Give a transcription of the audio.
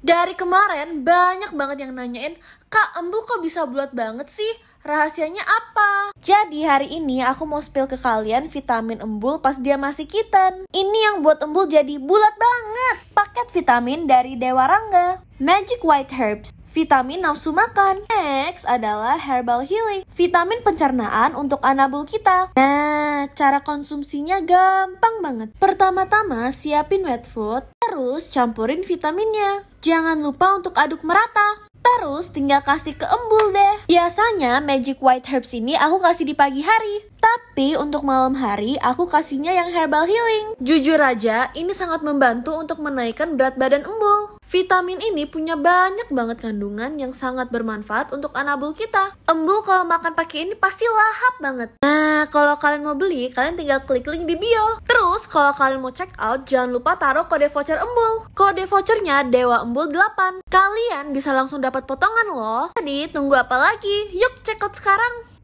Dari kemarin banyak banget yang nanyain, Kak Embul kok bisa bulat banget sih? Rahasianya apa? Jadi hari ini aku mau spill ke kalian vitamin embul pas dia masih kitten. Ini yang buat embul jadi bulat banget. Paket vitamin dari Dewa Rangga. Magic White Herbs vitamin nafsu makan. Next adalah herbal healing, vitamin pencernaan untuk anabul kita. Nah, cara konsumsinya gampang banget. Pertama-tama, siapin wet food Terus campurin vitaminnya. Jangan lupa untuk aduk merata. Terus tinggal kasih ke embul deh. Biasanya magic white herbs ini aku kasih di pagi hari. Tapi untuk malam hari aku kasihnya yang herbal healing. Jujur aja ini sangat membantu untuk menaikkan berat badan embul. Vitamin ini punya banyak banget kandungan yang sangat bermanfaat untuk anabul kita. Embul kalau makan pakai ini pasti lahap banget. Nah, kalau kalian mau beli, kalian tinggal klik link di bio. Terus, kalau kalian mau check out, jangan lupa taruh kode voucher embul. Kode vouchernya Dewa Embul 8. Kalian bisa langsung dapat potongan loh. Jadi, tunggu apa lagi? Yuk check out sekarang.